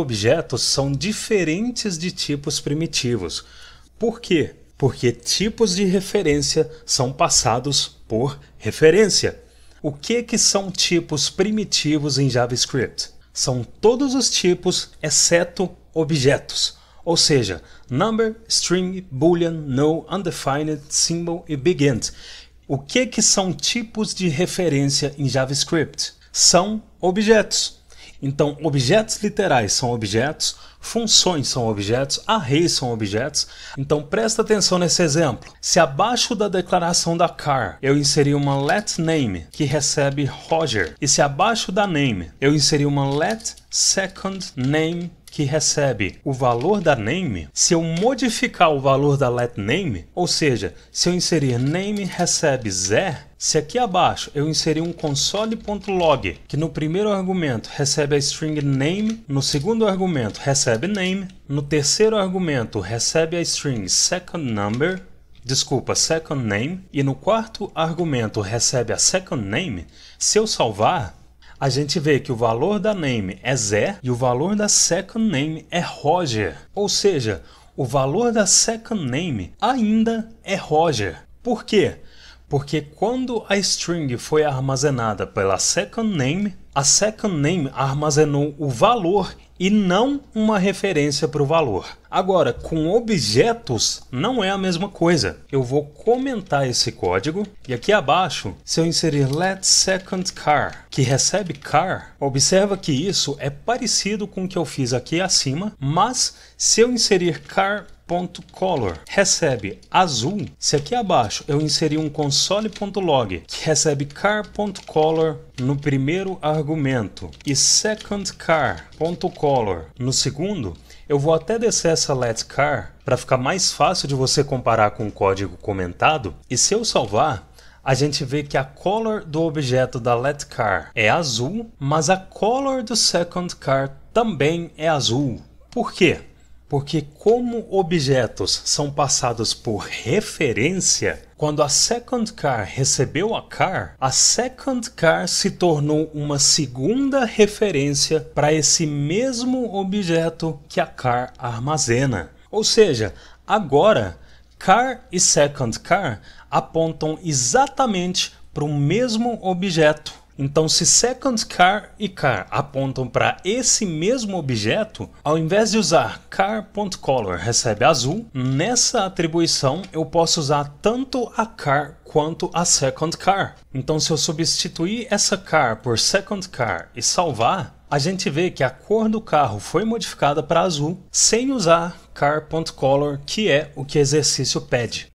objetos são diferentes de tipos primitivos. Por quê? Porque tipos de referência são passados por referência. O que, que são tipos primitivos em JavaScript? São todos os tipos exceto objetos, ou seja, number, string, boolean, no, undefined, symbol e begint. O que, que são tipos de referência em JavaScript? São objetos. Então, objetos literais são objetos, funções são objetos, arrays são objetos. Então, presta atenção nesse exemplo. Se abaixo da declaração da car eu inserir uma let name que recebe Roger, e se abaixo da name eu inserir uma let second name que recebe o valor da name, se eu modificar o valor da let name, ou seja, se eu inserir name recebe zero se aqui abaixo eu inserir um console.log, que no primeiro argumento recebe a string name, no segundo argumento recebe name, no terceiro argumento recebe a string second number, desculpa, second name, e no quarto argumento recebe a second name, se eu salvar, a gente vê que o valor da name é Zé e o valor da second name é Roger. Ou seja, o valor da second name ainda é Roger. Por quê? porque quando a string foi armazenada pela second name, a second name armazenou o valor e não uma referência para o valor. Agora, com objetos não é a mesma coisa. Eu vou comentar esse código e aqui abaixo, se eu inserir let second car, que recebe car, observa que isso é parecido com o que eu fiz aqui acima, mas se eu inserir car console.color recebe azul, se aqui abaixo eu inserir um console.log que recebe car.color no primeiro argumento e secondCar.color no segundo, eu vou até descer essa letCar para ficar mais fácil de você comparar com o código comentado e se eu salvar, a gente vê que a color do objeto da letCar é azul, mas a color do secondCar também é azul. Por quê? porque, como objetos são passados por referência, quando a Second Car recebeu a Car, a Second Car se tornou uma segunda referência para esse mesmo objeto que a Car armazena. Ou seja, agora, Car e Second Car apontam exatamente para o mesmo objeto então, se second car e car apontam para esse mesmo objeto, ao invés de usar car.color recebe azul, nessa atribuição eu posso usar tanto a car quanto a second car. Então, se eu substituir essa car por second car e salvar, a gente vê que a cor do carro foi modificada para azul sem usar car.color, que é o que o exercício pede.